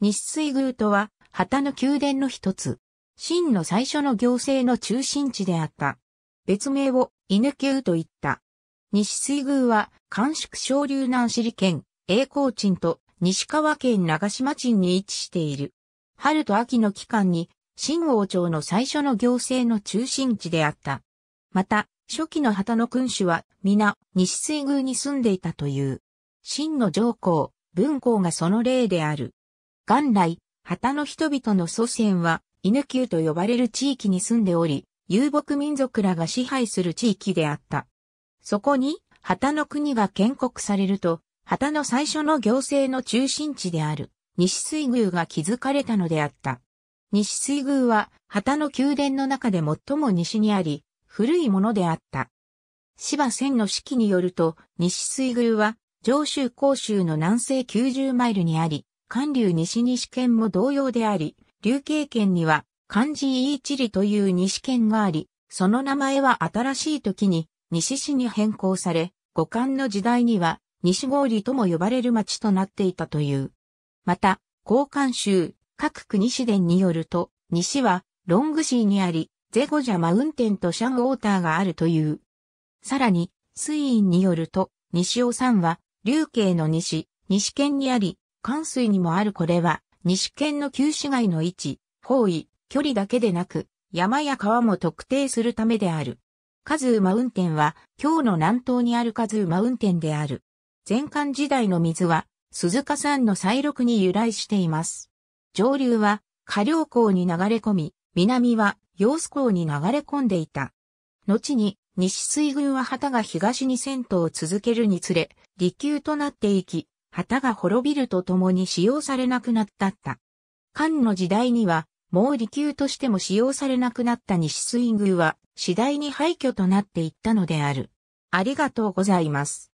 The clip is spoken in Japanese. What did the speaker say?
西水宮とは、旗の宮殿の一つ。真の最初の行政の中心地であった。別名を犬宮と言った。西水宮は、甘粛省流南尻県、栄光鎮と西川県長島鎮に位置している。春と秋の期間に、新王朝の最初の行政の中心地であった。また、初期の旗の君主は、皆、西水宮に住んでいたという。真の上皇、文皇がその例である。元来、旗の人々の祖先は、犬宮と呼ばれる地域に住んでおり、遊牧民族らが支配する地域であった。そこに、旗の国が建国されると、旗の最初の行政の中心地である、西水宮が築かれたのであった。西水宮は、旗の宮殿の中で最も西にあり、古いものであった。芝千の式によると、西水宮は、上州甲州の南西90マイルにあり、関流西西圏も同様であり、流経圏には漢字イーチリという西圏があり、その名前は新しい時に西市に変更され、五漢の時代には西郷里とも呼ばれる町となっていたという。また、交換州、各国市伝によると、西はロングシーにあり、ゼゴジャマウンテンとシャンウォーターがあるという。さらに、水院によると、西尾山は、流慶の西、西県にあり、関水にもあるこれは、西県の旧市街の位置、方位、距離だけでなく、山や川も特定するためである。カズーマウンテンは、京の南東にあるカズーマウンテンである。前漢時代の水は、鈴鹿山の再録に由来しています。上流は、下流港に流れ込み、南は、洋子港に流れ込んでいた。後に、西水軍は旗が東に戦闘を続けるにつれ、離宮となっていき、旗が滅びるとともに使用されなくなったった。漢の時代には、もう利休としても使用されなくなった西水宮は、次第に廃墟となっていったのである。ありがとうございます。